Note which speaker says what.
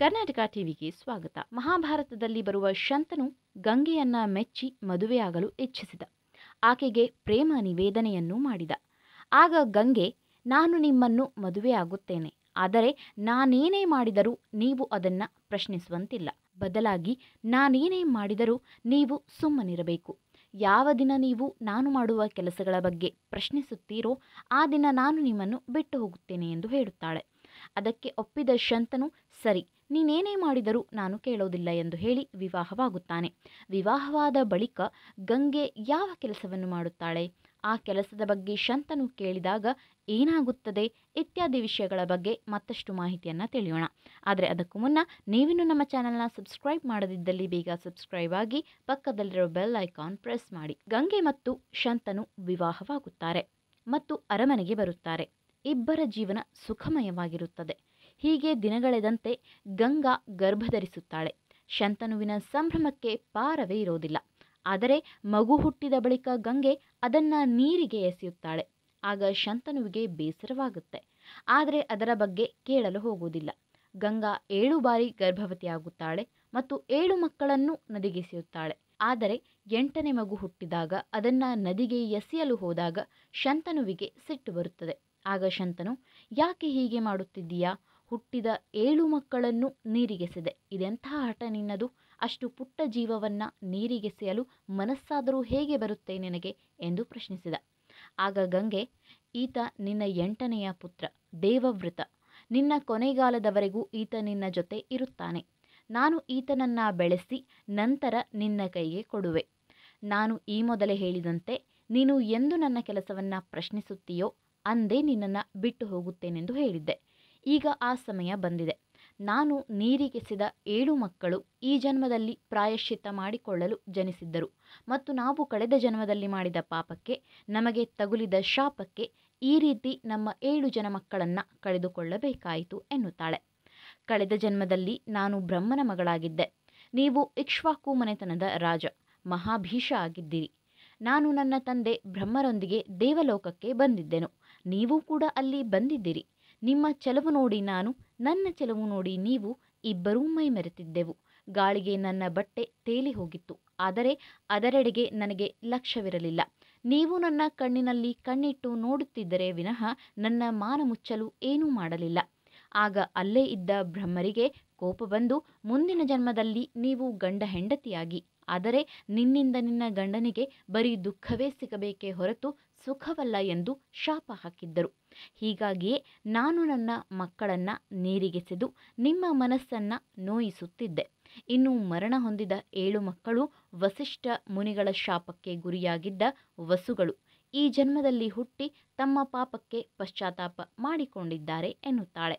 Speaker 1: ಕರ್ನಾಟಕ ಟಿವಿಗೆ ಸ್ವಾಗತ ಮಹಾಭಾರತದಲ್ಲಿ ಬರುವ ಶಂತನು ಗಂಗೆಯನ್ನ ಮೆಚ್ಚಿ ಮದುವೆಯಾಗಲು ಇಚ್ಛಿಸಿದ ಆಕೆಗೆ ಪ್ರೇಮ ನಿವೇದನೆಯನ್ನು ಮಾಡಿದ ಆಗ ಗಂಗೆ ನಾನು ನಿಮ್ಮನ್ನು ಮದುವೆಯಾಗುತ್ತೇನೆ ಆದರೆ ನಾನೇನೇ ಮಾಡಿದರೂ ನೀವು ಅದನ್ನು ಪ್ರಶ್ನಿಸುವಂತಿಲ್ಲ ಬದಲಾಗಿ ನಾನೇನೇ ಮಾಡಿದರೂ ನೀವು ಸುಮ್ಮನಿರಬೇಕು ಯಾವ ದಿನ ನೀವು ನಾನು ಮಾಡುವ ಕೆಲಸಗಳ ಬಗ್ಗೆ ಪ್ರಶ್ನಿಸುತ್ತೀರೋ ಆ ದಿನ ನಾನು ನಿಮ್ಮನ್ನು ಬಿಟ್ಟು ಹೋಗುತ್ತೇನೆ ಎಂದು ಹೇಳುತ್ತಾಳೆ ಅದಕ್ಕೆ ಒಪ್ಪಿದ ಶಂತನು ಸರಿ ನೀನೇನೇ ಮಾಡಿದರೂ ನಾನು ಕೇಳೋದಿಲ್ಲ ಎಂದು ಹೇಳಿ ವಿವಾಹವಾಗುತ್ತಾನೆ ವಿವಾಹವಾದ ಬಳಿಕ ಗಂಗೆ ಯಾವ ಕೆಲಸವನ್ನು ಮಾಡುತ್ತಾಳೆ ಆ ಕೆಲಸದ ಬಗ್ಗೆ ಶಂತನು ಕೇಳಿದಾಗ ಏನಾಗುತ್ತದೆ ಇತ್ಯಾದಿ ವಿಷಯಗಳ ಬಗ್ಗೆ ಮತ್ತಷ್ಟು ಮಾಹಿತಿಯನ್ನು ತಿಳಿಯೋಣ ಆದರೆ ಅದಕ್ಕೂ ಮುನ್ನ ನೀವಿನ್ನು ನಮ್ಮ ಚಾನಲ್ನ ಸಬ್ಸ್ಕ್ರೈಬ್ ಮಾಡದಿದ್ದಲ್ಲಿ ಬೇಗ ಸಬ್ಸ್ಕ್ರೈಬ್ ಆಗಿ ಪಕ್ಕದಲ್ಲಿರೋ ಬೆಲ್ ಐಕಾನ್ ಪ್ರೆಸ್ ಮಾಡಿ ಗಂಗೆ ಮತ್ತು ಶಂತನು ವಿವಾಹವಾಗುತ್ತಾರೆ ಮತ್ತು ಅರಮನೆಗೆ ಬರುತ್ತಾರೆ ಇಬ್ಬರ ಜೀವನ ಸುಖಮಯವಾಗಿರುತ್ತದೆ ಹೀಗೆ ದಿನಗಳೆದಂತೆ ಗಂಗಾ ಗರ್ಭಧರಿಸುತ್ತಾಳೆ ಶಂತನುವಿನ ಸಂಭ್ರಮಕ್ಕೆ ಪಾರವೇ ಇರೋದಿಲ್ಲ ಆದರೆ ಮಗು ಹುಟ್ಟಿದ ಬಳಿಕ ಗಂಗೆ ಅದನ್ನು ನೀರಿಗೆ ಎಸೆಯುತ್ತಾಳೆ ಆಗ ಶಂತನುವಿಗೆ ಬೇಸರವಾಗುತ್ತೆ ಆದರೆ ಅದರ ಬಗ್ಗೆ ಕೇಳಲು ಹೋಗುವುದಿಲ್ಲ ಗಂಗಾ ಏಳು ಬಾರಿ ಗರ್ಭವತಿಯಾಗುತ್ತಾಳೆ ಮತ್ತು ಏಳು ಮಕ್ಕಳನ್ನು ನದಿಗೆಸೆಯುತ್ತಾಳೆ ಆದರೆ ಎಂಟನೇ ಮಗು ಹುಟ್ಟಿದಾಗ ಅದನ್ನು ನದಿಗೆ ಎಸೆಯಲು ಹೋದಾಗ ಶಂತನುವಿಗೆ ಸಿಟ್ಟು ಬರುತ್ತದೆ ಆಗ ಶಂತನು ಯಾಕೆ ಹೀಗೆ ಮಾಡುತ್ತಿದ್ದೀಯಾ ಹುಟ್ಟಿದ ಏಳು ಮಕ್ಕಳನ್ನು ನೀರಿಗೆಸೆದೆ ಇದೆಂತಹ ಹಠ ನಿನ್ನದು ಅಷ್ಟು ಪುಟ್ಟ ಜೀವವನ್ನು ನೀರಿಗೆಸೆಯಲು ಮನಸ್ಸಾದರೂ ಹೇಗೆ ಬರುತ್ತೆ ನಿನಗೆ ಎಂದು ಪ್ರಶ್ನಿಸಿದ ಆಗ ಗಂಗೆ ಈತ ನಿನ್ನ ಎಂಟನೆಯ ಪುತ್ರ ದೇವವ್ರತ ನಿನ್ನ ಕೊನೆಗಾಲದವರೆಗೂ ಈತ ನಿನ್ನ ಜೊತೆ ಇರುತ್ತಾನೆ ನಾನು ಈತನನ್ನ ಬೆಳೆಸಿ ನಂತರ ನಿನ್ನ ಕೈಗೆ ಕೊಡುವೆ ನಾನು ಈ ಮೊದಲೇ ಹೇಳಿದಂತೆ ನೀನು ಎಂದು ನನ್ನ ಕೆಲಸವನ್ನು ಪ್ರಶ್ನಿಸುತ್ತೀಯೋ ಅಂದೇ ನಿನ್ನನ್ನು ಬಿಟ್ಟು ಹೋಗುತ್ತೇನೆಂದು ಹೇಳಿದ್ದೆ ಈಗ ಆ ಸಮಯ ಬಂದಿದೆ ನಾನು ನೀರಿಗೆಸಿದ ಏಳು ಮಕ್ಕಳು ಈ ಜನ್ಮದಲ್ಲಿ ಪ್ರಾಯಶ್ಚಿತ್ತ ಮಾಡಿಕೊಳ್ಳಲು ಜನಿಸಿದ್ದರು ಮತ್ತು ನಾವು ಕಳೆದ ಜನ್ಮದಲ್ಲಿ ಮಾಡಿದ ಪಾಪಕ್ಕೆ ನಮಗೆ ತಗುಲಿದ ಶಾಪಕ್ಕೆ ಈ ರೀತಿ ನಮ್ಮ ಏಳು ಜನ ಮಕ್ಕಳನ್ನು ಕಳೆದುಕೊಳ್ಳಬೇಕಾಯಿತು ಎನ್ನುತ್ತಾಳೆ ಕಳೆದ ಜನ್ಮದಲ್ಲಿ ನಾನು ಬ್ರಹ್ಮನ ಮಗಳಾಗಿದ್ದೆ ನೀವು ಇಕ್ಷ್ವಾಕು ಮನೆತನದ ರಾಜ ಮಹಾಭೀಷ ಆಗಿದ್ದೀರಿ ನಾನು ನನ್ನ ತಂದೆ ಬ್ರಹ್ಮರೊಂದಿಗೆ ದೇವಲೋಕಕ್ಕೆ ಬಂದಿದ್ದೆನು ನೀವು ಕೂಡ ಅಲ್ಲಿ ಬಂದಿದ್ದೀರಿ ನಿಮ್ಮ ಚಲವು ನೋಡಿ ನಾನು ನನ್ನ ಚಲವು ನೋಡಿ ನೀವು ಇಬ್ಬರೂ ಮೈ ಮರೆತಿದ್ದೆವು ಗಾಳಿಗೆ ನನ್ನ ಬಟ್ಟೆ ತೇಲಿ ಹೋಗಿತ್ತು ಆದರೆ ಅದರೆಡೆಗೆ ನನಗೆ ಲಕ್ಷ್ಯವಿರಲಿಲ್ಲ ನೀವು ನನ್ನ ಕಣ್ಣಿನಲ್ಲಿ ಕಣ್ಣಿಟ್ಟು ನೋಡುತ್ತಿದ್ದರೆ ವಿನಃ ನನ್ನ ಮಾನ ಮುಚ್ಚಲು ಏನೂ ಮಾಡಲಿಲ್ಲ ಆಗ ಅಲ್ಲೇ ಇದ್ದ ಬ್ರಹ್ಮರಿಗೆ ಕೋಪ ಬಂದು ಮುಂದಿನ ಜನ್ಮದಲ್ಲಿ ನೀವು ಗಂಡ ಹೆಂಡತಿಯಾಗಿ ಆದರೆ ನಿನ್ನಿಂದ ನಿನ್ನ ಗಂಡನಿಗೆ ಬರೀ ದುಃಖವೇ ಸಿಗಬೇಕೇ ಹೊರತು ಸುಖವಲ್ಲ ಎಂದು ಶಾಪ ಹಾಕಿದ್ದರು ಹೀಗಾಗಿಯೇ ನಾನು ನನ್ನ ಮಕ್ಕಳನ್ನು ನೀರಿಗೆಸೆದು ನಿಮ್ಮ ಮನಸ್ಸನ್ನು ನೋಯಿಸುತ್ತಿದ್ದೆ ಇನ್ನು ಮರಣ ಹೊಂದಿದ ಏಳು ಮಕ್ಕಳು ವಸಿಷ್ಠ ಮುನಿಗಳ ಶಾಪಕ್ಕೆ ಗುರಿಯಾಗಿದ್ದ ವಸುಗಳು ಈ ಜನ್ಮದಲ್ಲಿ ಹುಟ್ಟಿ ತಮ್ಮ ಪಾಪಕ್ಕೆ ಪಶ್ಚಾತ್ತಾಪ ಮಾಡಿಕೊಂಡಿದ್ದಾರೆ ಎನ್ನುತ್ತಾಳೆ